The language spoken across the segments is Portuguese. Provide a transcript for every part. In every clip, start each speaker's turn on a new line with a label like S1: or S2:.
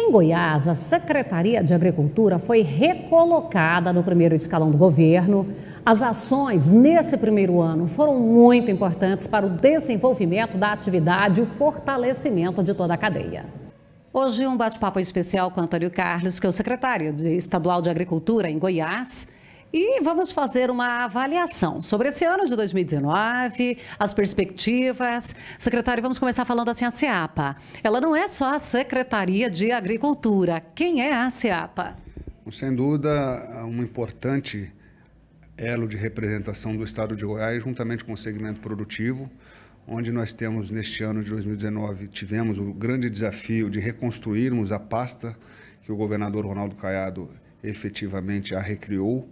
S1: Em Goiás, a Secretaria de Agricultura foi recolocada no primeiro escalão do governo. As ações nesse primeiro ano foram muito importantes para o desenvolvimento da atividade e o fortalecimento de toda a cadeia. Hoje, um bate-papo especial com Antônio Carlos, que é o secretário estadual de Agricultura em Goiás e vamos fazer uma avaliação sobre esse ano de 2019, as perspectivas. Secretário, vamos começar falando assim, a SEAPA. Ela não é só a Secretaria de Agricultura. Quem é a SEAPA?
S2: Sem dúvida, um importante elo de representação do Estado de Goiás, juntamente com o segmento produtivo, onde nós temos, neste ano de 2019, tivemos o grande desafio de reconstruirmos a pasta que o governador Ronaldo Caiado efetivamente a recriou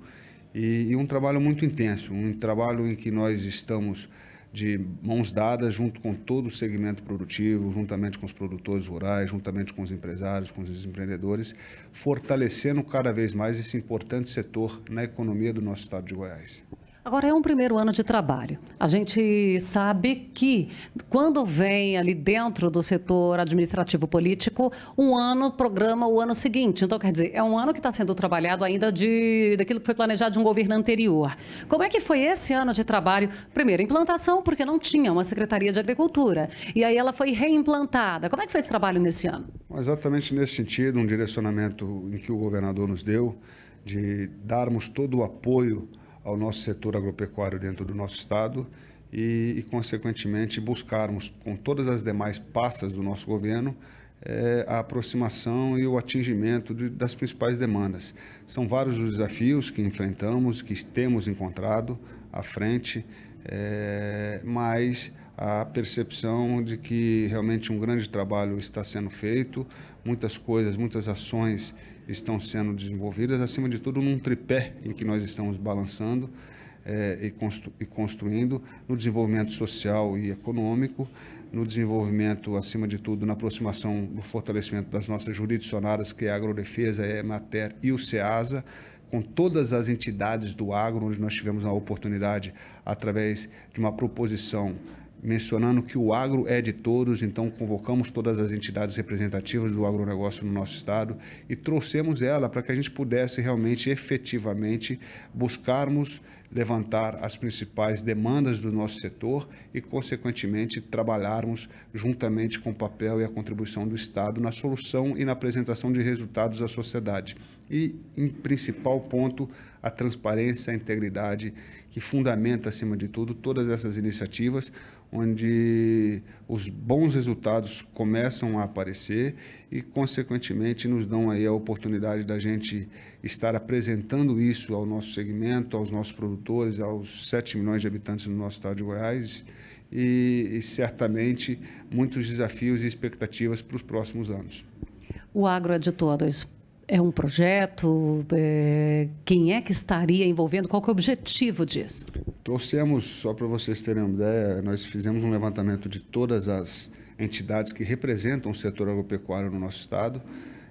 S2: e, e um trabalho muito intenso, um trabalho em que nós estamos de mãos dadas junto com todo o segmento produtivo, juntamente com os produtores rurais, juntamente com os empresários, com os empreendedores, fortalecendo cada vez mais esse importante setor na economia do nosso estado de Goiás.
S1: Agora, é um primeiro ano de trabalho. A gente sabe que quando vem ali dentro do setor administrativo político, um ano programa o ano seguinte. Então, quer dizer, é um ano que está sendo trabalhado ainda de daquilo que foi planejado de um governo anterior. Como é que foi esse ano de trabalho? Primeiro, implantação, porque não tinha uma Secretaria de Agricultura. E aí ela foi reimplantada. Como é que foi esse trabalho nesse ano?
S2: Exatamente nesse sentido, um direcionamento em que o governador nos deu, de darmos todo o apoio ao nosso setor agropecuário dentro do nosso estado e, e consequentemente, buscarmos com todas as demais pastas do nosso governo é, a aproximação e o atingimento de, das principais demandas. São vários os desafios que enfrentamos, que temos encontrado à frente, é, mas a percepção de que realmente um grande trabalho está sendo feito, muitas coisas, muitas ações estão sendo desenvolvidas, acima de tudo num tripé em que nós estamos balançando é, e, constru e construindo no desenvolvimento social e econômico, no desenvolvimento, acima de tudo, na aproximação do fortalecimento das nossas jurisdicionadas, que é a Agrodefesa, é a EMATER e o SEASA, com todas as entidades do agro, onde nós tivemos a oportunidade, através de uma proposição mencionando que o agro é de todos, então convocamos todas as entidades representativas do agronegócio no nosso estado e trouxemos ela para que a gente pudesse realmente, efetivamente, buscarmos levantar as principais demandas do nosso setor e, consequentemente, trabalharmos juntamente com o papel e a contribuição do Estado na solução e na apresentação de resultados à sociedade. E, em principal ponto, a transparência, a integridade, que fundamenta, acima de tudo, todas essas iniciativas, onde os bons resultados começam a aparecer e, consequentemente, nos dão aí a oportunidade da gente estar apresentando isso ao nosso segmento, aos nossos produtores, aos 7 milhões de habitantes do nosso estado de Goiás e, e certamente, muitos desafios e expectativas para os próximos anos.
S1: O Agro é de todos. É um projeto? É... Quem é que estaria envolvendo? Qual é o objetivo disso?
S2: Trouxemos, só para vocês terem uma ideia, nós fizemos um levantamento de todas as entidades que representam o setor agropecuário no nosso estado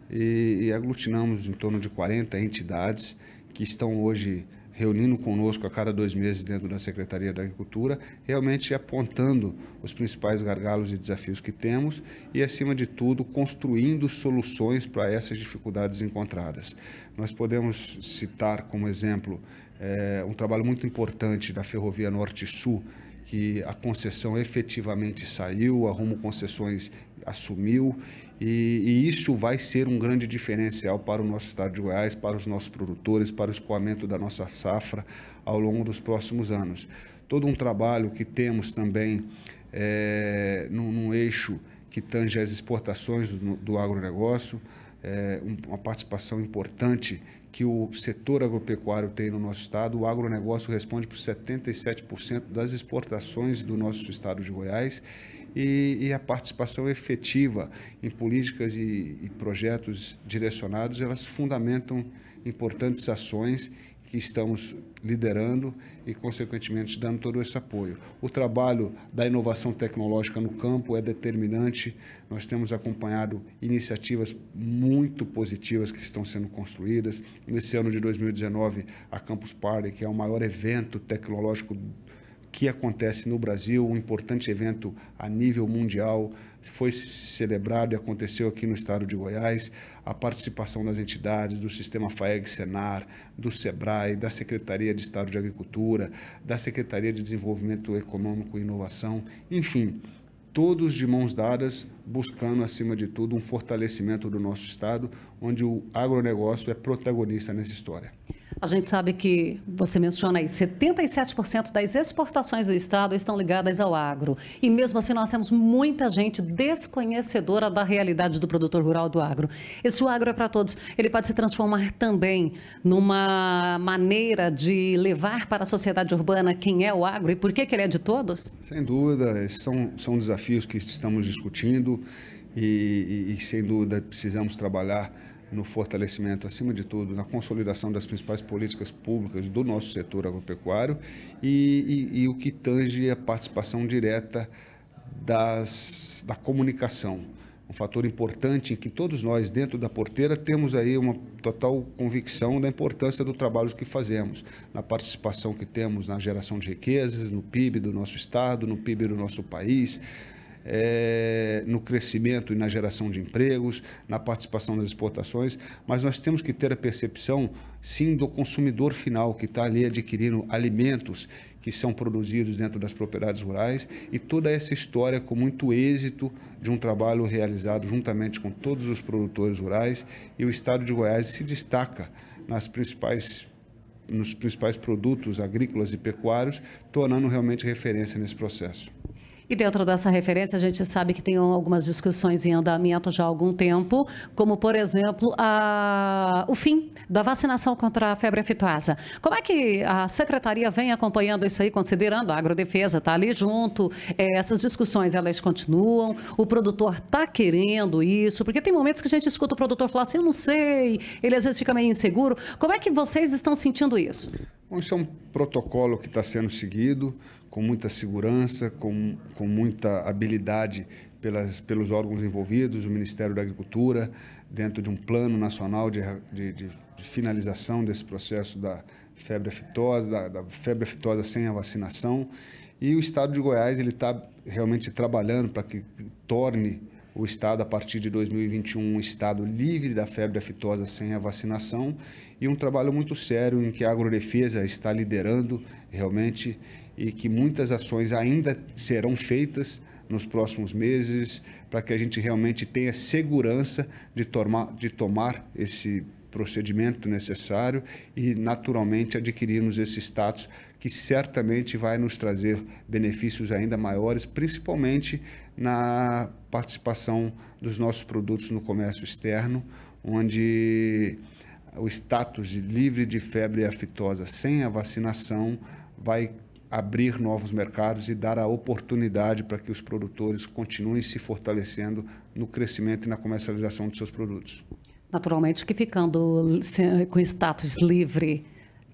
S2: e, e aglutinamos em torno de 40 entidades que estão hoje reunindo conosco a cada dois meses dentro da Secretaria da Agricultura, realmente apontando os principais gargalos e desafios que temos e, acima de tudo, construindo soluções para essas dificuldades encontradas. Nós podemos citar como exemplo é, um trabalho muito importante da Ferrovia Norte-Sul, que a concessão efetivamente saiu, a Rumo Concessões assumiu, e, e, isso vai ser um grande diferencial para o nosso estado de Goiás, para os nossos produtores, para o escoamento da nossa safra ao longo dos próximos anos. Todo um trabalho que temos também é, num, num eixo que tange as exportações do, do agronegócio, é, uma participação importante que o setor agropecuário tem no nosso estado, o agronegócio responde por 77% das exportações do nosso estado de Goiás e, e a participação efetiva em políticas e, e projetos direcionados, elas fundamentam importantes ações que estamos liderando e, consequentemente, dando todo esse apoio. O trabalho da inovação tecnológica no campo é determinante. Nós temos acompanhado iniciativas muito positivas que estão sendo construídas. Nesse ano de 2019, a Campus Party, que é o maior evento tecnológico que acontece no Brasil, um importante evento a nível mundial, foi celebrado e aconteceu aqui no estado de Goiás, a participação das entidades do sistema FAEG Senar, do SEBRAE, da Secretaria de Estado de Agricultura, da Secretaria de Desenvolvimento Econômico e Inovação, enfim, todos de mãos dadas, buscando, acima de tudo, um fortalecimento do nosso estado, onde o agronegócio é protagonista nessa história.
S1: A gente sabe que, você menciona aí, 77% das exportações do Estado estão ligadas ao agro. E mesmo assim, nós temos muita gente desconhecedora da realidade do produtor rural do agro. Esse agro é para todos. Ele pode se transformar também numa maneira de levar para a sociedade urbana quem é o agro e por que, que ele é de todos?
S2: Sem dúvida, esses são, são desafios que estamos discutindo e, e, e sem dúvida, precisamos trabalhar no fortalecimento, acima de tudo, na consolidação das principais políticas públicas do nosso setor agropecuário e, e, e o que tange a participação direta das, da comunicação. Um fator importante em que todos nós, dentro da porteira, temos aí uma total convicção da importância do trabalho que fazemos, na participação que temos na geração de riquezas, no PIB do nosso estado, no PIB do nosso país, é, no crescimento e na geração de empregos, na participação das exportações, mas nós temos que ter a percepção, sim, do consumidor final que está ali adquirindo alimentos que são produzidos dentro das propriedades rurais e toda essa história com muito êxito de um trabalho realizado juntamente com todos os produtores rurais e o estado de Goiás se destaca nas principais nos principais produtos agrícolas e pecuários, tornando realmente referência nesse processo.
S1: E dentro dessa referência, a gente sabe que tem algumas discussões em andamento já há algum tempo, como, por exemplo, a... o fim da vacinação contra a febre aftosa. Como é que a secretaria vem acompanhando isso aí, considerando a agrodefesa está ali junto, é, essas discussões elas continuam, o produtor está querendo isso? Porque tem momentos que a gente escuta o produtor falar assim, eu não sei, ele às vezes fica meio inseguro. Como é que vocês estão sentindo isso?
S2: Bom, isso é um protocolo que está sendo seguido com muita segurança, com, com muita habilidade pelas, pelos órgãos envolvidos, o Ministério da Agricultura, dentro de um plano nacional de, de, de finalização desse processo da febre aftosa, da, da, febre aftosa sem a vacinação. E o Estado de Goiás ele está realmente trabalhando para que torne o Estado, a partir de 2021, um Estado livre da febre aftosa sem a vacinação e um trabalho muito sério em que a Agrodefesa está liderando realmente e que muitas ações ainda serão feitas nos próximos meses para que a gente realmente tenha segurança de tomar, de tomar esse procedimento necessário e naturalmente adquirirmos esse status que certamente vai nos trazer benefícios ainda maiores, principalmente na participação dos nossos produtos no comércio externo, onde o status de livre de febre aftosa sem a vacinação vai abrir novos mercados e dar a oportunidade para que os produtores continuem se fortalecendo no crescimento e na comercialização dos seus produtos.
S1: Naturalmente que ficando com status livre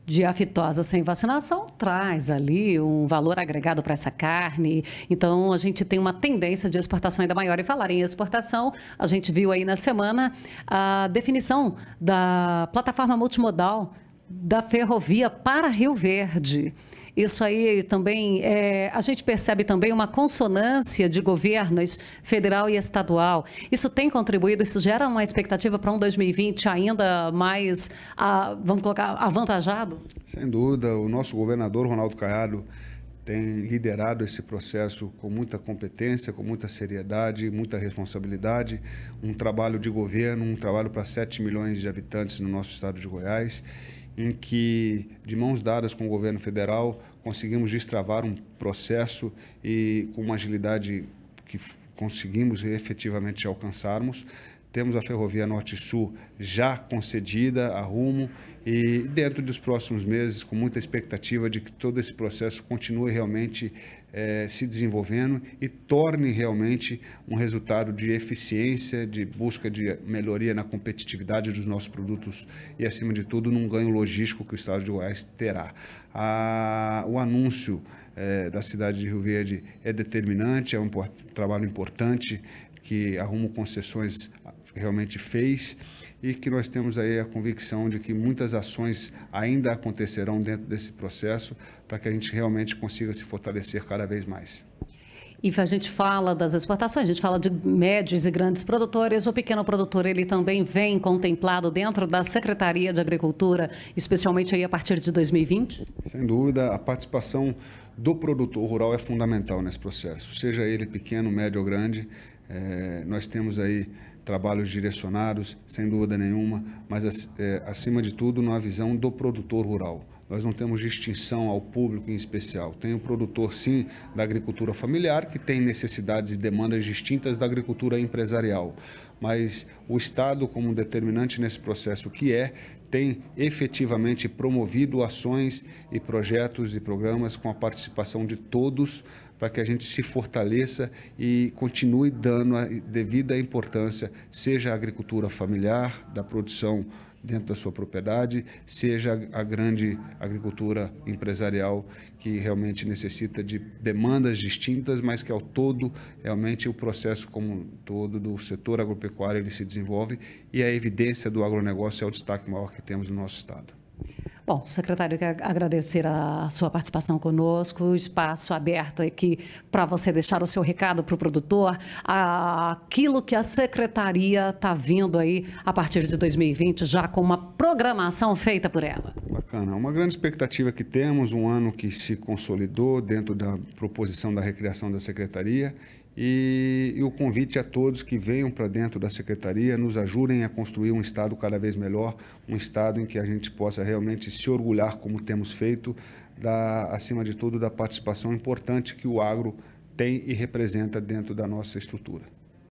S1: de aftosa sem vacinação traz ali um valor agregado para essa carne. Então, a gente tem uma tendência de exportação ainda maior. E falar em exportação, a gente viu aí na semana a definição da plataforma multimodal da ferrovia para Rio Verde. Isso aí também, é, a gente percebe também uma consonância de governos federal e estadual. Isso tem contribuído, isso gera uma expectativa para um 2020 ainda mais, a, vamos colocar, avantajado?
S2: Sem dúvida, o nosso governador Ronaldo Caiado tem liderado esse processo com muita competência, com muita seriedade, muita responsabilidade, um trabalho de governo, um trabalho para 7 milhões de habitantes no nosso estado de Goiás em que, de mãos dadas com o governo federal, conseguimos destravar um processo e com uma agilidade que conseguimos efetivamente alcançarmos, temos a Ferrovia Norte-Sul já concedida a rumo e dentro dos próximos meses, com muita expectativa de que todo esse processo continue realmente eh, se desenvolvendo e torne realmente um resultado de eficiência, de busca de melhoria na competitividade dos nossos produtos e, acima de tudo, num ganho logístico que o Estado de Goiás terá. A, o anúncio eh, da cidade de Rio Verde é determinante, é um import, trabalho importante que arruma concessões realmente fez e que nós temos aí a convicção de que muitas ações ainda acontecerão dentro desse processo para que a gente realmente consiga se fortalecer cada vez mais.
S1: E a gente fala das exportações, a gente fala de médios e grandes produtores. O pequeno produtor, ele também vem contemplado dentro da Secretaria de Agricultura, especialmente aí a partir de 2020?
S2: Sem dúvida, a participação do produtor rural é fundamental nesse processo. Seja ele pequeno, médio ou grande, é, nós temos aí trabalhos direcionados, sem dúvida nenhuma, mas é, acima de tudo na visão do produtor rural. Nós não temos distinção ao público em especial. Tem o produtor, sim, da agricultura familiar, que tem necessidades e demandas distintas da agricultura empresarial. Mas o Estado, como determinante nesse processo que é, tem efetivamente promovido ações e projetos e programas com a participação de todos para que a gente se fortaleça e continue dando a devida importância, seja a agricultura familiar, da produção dentro da sua propriedade, seja a grande agricultura empresarial que realmente necessita de demandas distintas, mas que ao todo realmente o processo como um todo do setor agropecuário ele se desenvolve e a evidência do agronegócio é o destaque maior que temos no nosso estado.
S1: Bom, secretário, quero agradecer a sua participação conosco, espaço aberto aqui para você deixar o seu recado para o produtor, aquilo que a secretaria está vindo aí a partir de 2020, já com uma programação feita por ela.
S2: Bacana, uma grande expectativa que temos, um ano que se consolidou dentro da proposição da recriação da secretaria e, e, o convite a todos que venham para dentro da secretaria, nos ajudem a construir um Estado cada vez melhor, um Estado em que a gente possa realmente se orgulhar, como temos feito, da, acima de tudo, da participação importante que o agro tem e representa dentro da nossa estrutura.